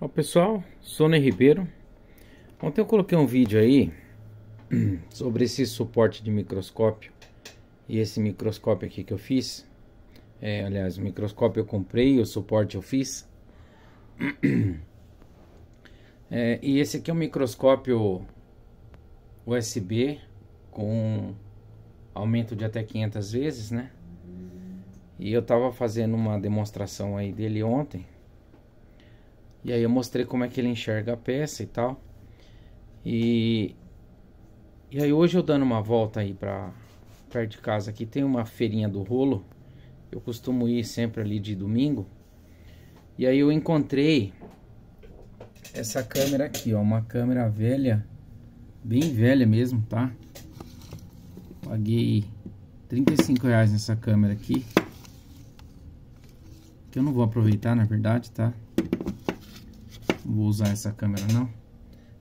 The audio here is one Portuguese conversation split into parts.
Olá pessoal, Sônia Ribeiro. Ontem eu coloquei um vídeo aí sobre esse suporte de microscópio e esse microscópio aqui que eu fiz. É, aliás, o microscópio eu comprei, o suporte eu fiz. É, e esse aqui é um microscópio USB com aumento de até 500 vezes, né? E eu tava fazendo uma demonstração aí dele ontem e aí eu mostrei como é que ele enxerga a peça e tal. E, e aí hoje eu dando uma volta aí pra perto de casa aqui, tem uma feirinha do rolo. Eu costumo ir sempre ali de domingo. E aí eu encontrei essa câmera aqui, ó. Uma câmera velha, bem velha mesmo, tá? Paguei 35 reais nessa câmera aqui. Que eu não vou aproveitar, na verdade, tá? vou usar essa câmera não.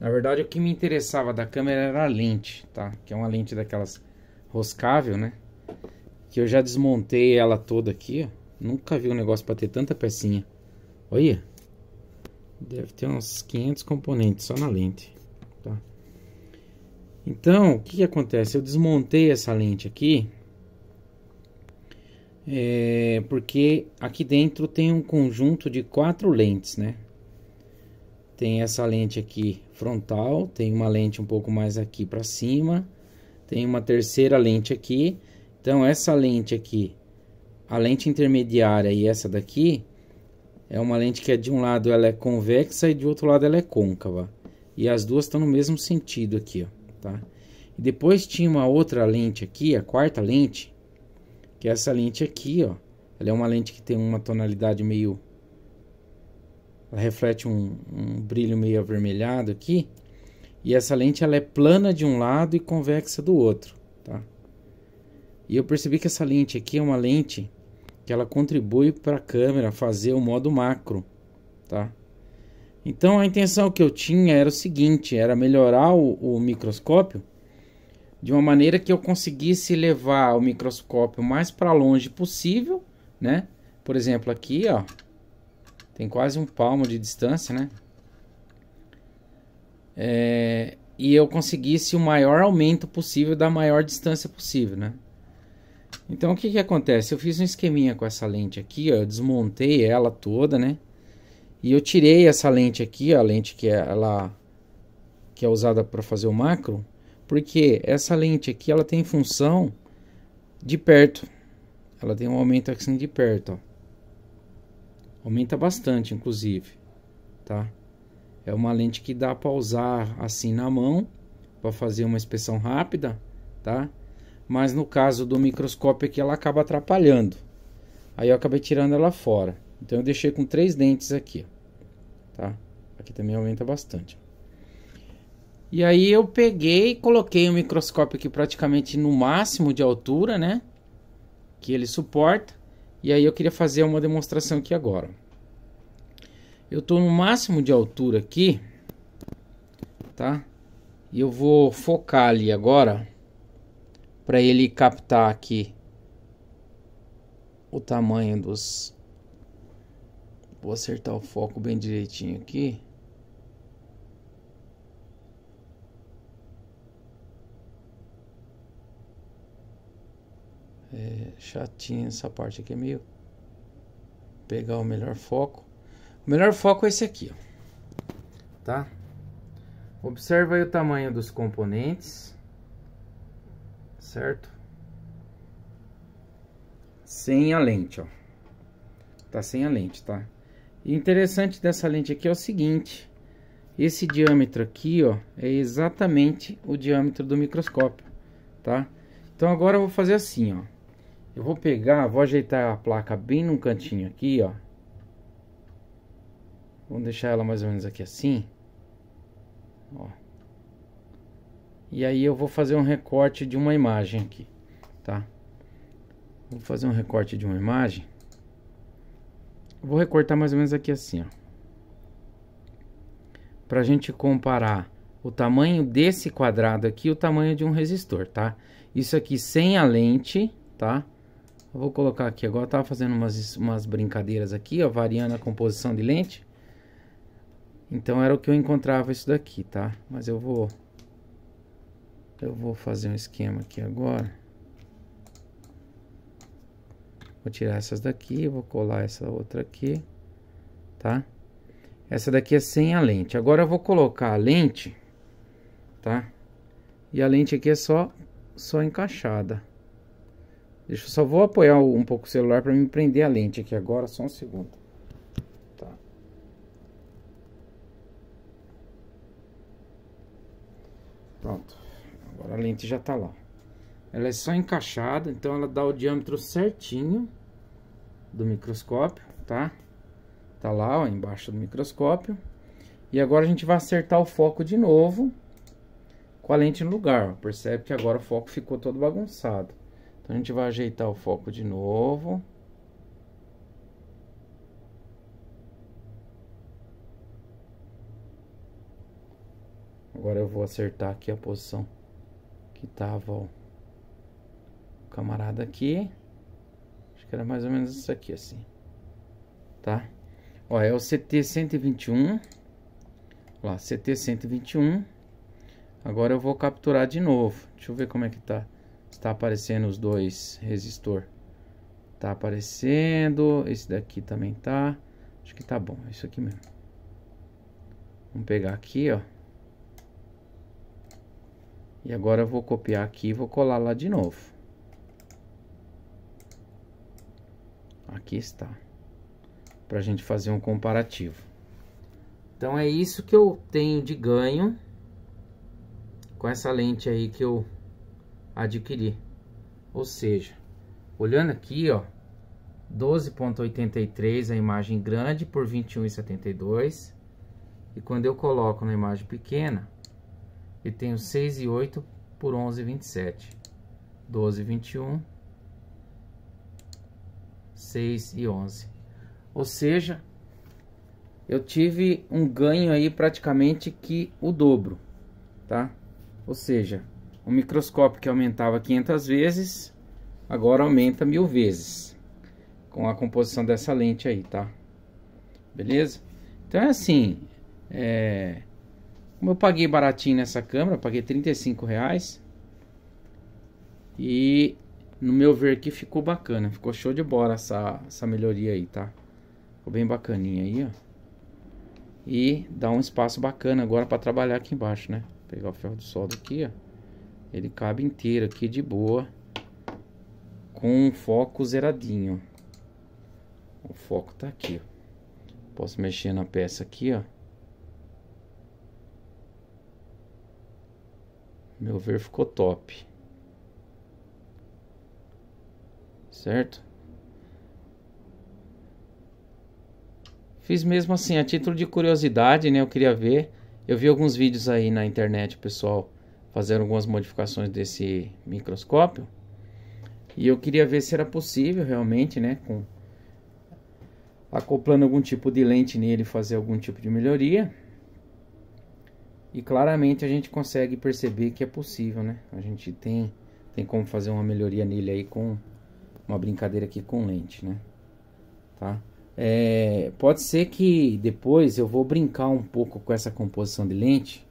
Na verdade, o que me interessava da câmera era a lente, tá? Que é uma lente daquelas roscável, né? Que eu já desmontei ela toda aqui, ó. Nunca vi um negócio para ter tanta pecinha. Olha. Deve ter uns 500 componentes só na lente, tá? Então, o que, que acontece? Eu desmontei essa lente aqui. É, porque aqui dentro tem um conjunto de quatro lentes, né? tem essa lente aqui frontal, tem uma lente um pouco mais aqui para cima, tem uma terceira lente aqui. Então essa lente aqui, a lente intermediária e essa daqui é uma lente que é de um lado ela é convexa e de outro lado ela é côncava. E as duas estão no mesmo sentido aqui, ó, tá? E depois tinha uma outra lente aqui, a quarta lente, que é essa lente aqui, ó. Ela é uma lente que tem uma tonalidade meio ela reflete um, um brilho meio avermelhado aqui. E essa lente ela é plana de um lado e convexa do outro, tá? E eu percebi que essa lente aqui é uma lente que ela contribui para a câmera fazer o modo macro, tá? Então a intenção que eu tinha era o seguinte, era melhorar o, o microscópio de uma maneira que eu conseguisse levar o microscópio mais para longe possível, né? Por exemplo, aqui, ó, tem quase um palmo de distância, né? É, e eu conseguisse o maior aumento possível da maior distância possível, né? Então o que que acontece? Eu fiz um esqueminha com essa lente aqui, ó, eu desmontei ela toda, né? E eu tirei essa lente aqui, ó, a lente que é ela que é usada para fazer o macro, porque essa lente aqui ela tem função de perto. Ela tem um aumento assim de perto, ó. Aumenta bastante, inclusive, tá? É uma lente que dá para usar assim na mão para fazer uma inspeção rápida, tá? Mas no caso do microscópio aqui ela acaba atrapalhando. Aí eu acabei tirando ela fora. Então eu deixei com três dentes aqui, tá? Aqui também aumenta bastante. E aí eu peguei e coloquei o microscópio aqui praticamente no máximo de altura, né? Que ele suporta. E aí eu queria fazer uma demonstração aqui agora. Eu estou no máximo de altura aqui, tá? E eu vou focar ali agora para ele captar aqui o tamanho dos Vou acertar o foco bem direitinho aqui. chatinha essa parte aqui, é meio pegar o melhor foco. O melhor foco é esse aqui, ó. tá? Observa aí o tamanho dos componentes, certo? Sem a lente, ó. Tá sem a lente, tá? E interessante dessa lente aqui é o seguinte, esse diâmetro aqui, ó, é exatamente o diâmetro do microscópio, tá? Então agora eu vou fazer assim, ó. Eu vou pegar, vou ajeitar a placa bem num cantinho aqui, ó. Vamos deixar ela mais ou menos aqui assim. Ó. E aí eu vou fazer um recorte de uma imagem aqui, tá? Vou fazer um recorte de uma imagem. Vou recortar mais ou menos aqui assim, ó. Pra gente comparar o tamanho desse quadrado aqui e o tamanho de um resistor, tá? Isso aqui sem a lente, tá? Eu vou colocar aqui, agora eu tava fazendo umas, umas brincadeiras aqui, ó, variando a composição de lente. Então era o que eu encontrava isso daqui, tá? Mas eu vou eu vou fazer um esquema aqui agora. Vou tirar essas daqui, vou colar essa outra aqui, tá? Essa daqui é sem a lente. Agora eu vou colocar a lente, tá? E a lente aqui é só só encaixada. Deixa eu só vou apoiar um pouco o celular para me prender a lente aqui agora, só um segundo. Tá. Pronto. Agora a lente já tá lá. Ela é só encaixada, então ela dá o diâmetro certinho do microscópio, tá? Tá lá, ó, embaixo do microscópio. E agora a gente vai acertar o foco de novo com a lente no lugar. Percebe que agora o foco ficou todo bagunçado. Então a gente vai ajeitar o foco de novo. Agora eu vou acertar aqui a posição que tava ó, o camarada aqui. Acho que era mais ou menos isso aqui assim. Tá? Ó, é o CT 121. Lá, CT 121. Agora eu vou capturar de novo. Deixa eu ver como é que tá. Está aparecendo os dois resistor. está aparecendo. Esse daqui também tá. Acho que tá bom. É isso aqui mesmo. Vamos pegar aqui, ó. E agora eu vou copiar aqui e vou colar lá de novo. Aqui está. Para a gente fazer um comparativo. Então é isso que eu tenho de ganho com essa lente aí que eu adquirir. Ou seja, olhando aqui, ó, 12.83 a imagem grande por 21,72. E quando eu coloco na imagem pequena, eu tenho 6,8 por 11,27. 12,21, 6 e 11. Ou seja, eu tive um ganho aí praticamente que o dobro, tá? Ou seja, o microscópio que aumentava 500 vezes, agora aumenta mil vezes. Com a composição dessa lente aí, tá? Beleza? Então é assim, é... Como eu paguei baratinho nessa câmera, paguei 35 reais. E no meu ver aqui ficou bacana, ficou show de bola essa, essa melhoria aí, tá? Ficou bem bacaninha aí, ó. E dá um espaço bacana agora para trabalhar aqui embaixo, né? Vou pegar o ferro do sol aqui, ó. Ele cabe inteiro aqui de boa. Com um foco zeradinho. O foco tá aqui. Posso mexer na peça aqui, ó. Meu ver ficou top. Certo? Fiz mesmo assim, a título de curiosidade, né? Eu queria ver. Eu vi alguns vídeos aí na internet, pessoal fazer algumas modificações desse microscópio. E eu queria ver se era possível realmente, né, com acoplando algum tipo de lente nele fazer algum tipo de melhoria. E claramente a gente consegue perceber que é possível, né? A gente tem tem como fazer uma melhoria nele aí com uma brincadeira aqui com lente, né? Tá? É, pode ser que depois eu vou brincar um pouco com essa composição de lente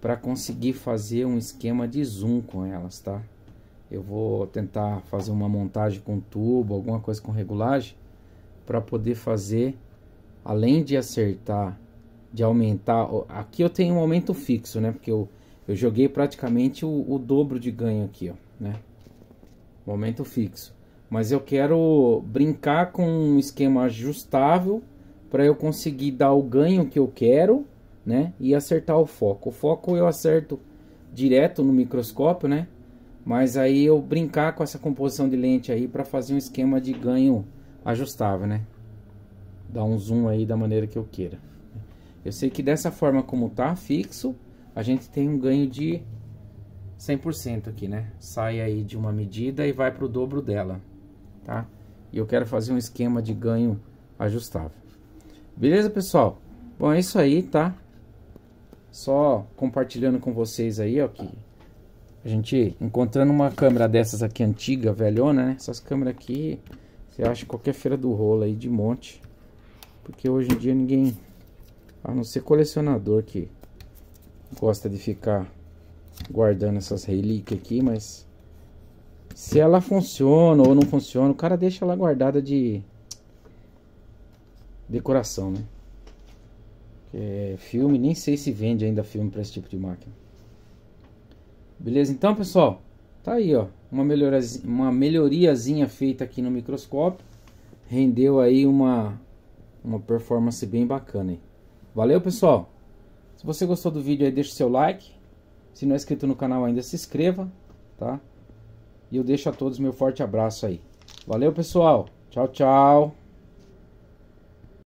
para conseguir fazer um esquema de zoom com elas, tá? Eu vou tentar fazer uma montagem com tubo, alguma coisa com regulagem, para poder fazer, além de acertar, de aumentar. Aqui eu tenho um aumento fixo, né? Porque eu, eu joguei praticamente o, o dobro de ganho aqui, ó, né? Um aumento fixo. Mas eu quero brincar com um esquema ajustável para eu conseguir dar o ganho que eu quero né? E acertar o foco. O foco eu acerto direto no microscópio, né? Mas aí eu brincar com essa composição de lente aí para fazer um esquema de ganho ajustável, né? Dar um zoom aí da maneira que eu queira. Eu sei que dessa forma como tá fixo, a gente tem um ganho de 100% aqui, né? Sai aí de uma medida e vai para o dobro dela, tá? E eu quero fazer um esquema de ganho ajustável. Beleza, pessoal? Bom, é isso aí, tá? só compartilhando com vocês aí, ó, que a gente encontrando uma câmera dessas aqui antiga, velhona, né? Essas câmeras aqui você acha qualquer feira do rolo aí de monte. Porque hoje em dia ninguém, a não ser colecionador que gosta de ficar guardando essas relíquias aqui, mas se ela funciona ou não funciona, o cara deixa ela guardada de decoração, né? filme, nem sei se vende ainda filme para esse tipo de máquina. Beleza? Então, pessoal, tá aí, ó. Uma, melhorazinha, uma melhoriazinha feita aqui no microscópio. Rendeu aí uma, uma performance bem bacana Valeu, pessoal. Se você gostou do vídeo aí, deixa o seu like. Se não é inscrito no canal ainda, se inscreva, tá? E eu deixo a todos meu forte abraço aí. Valeu, pessoal. Tchau, tchau.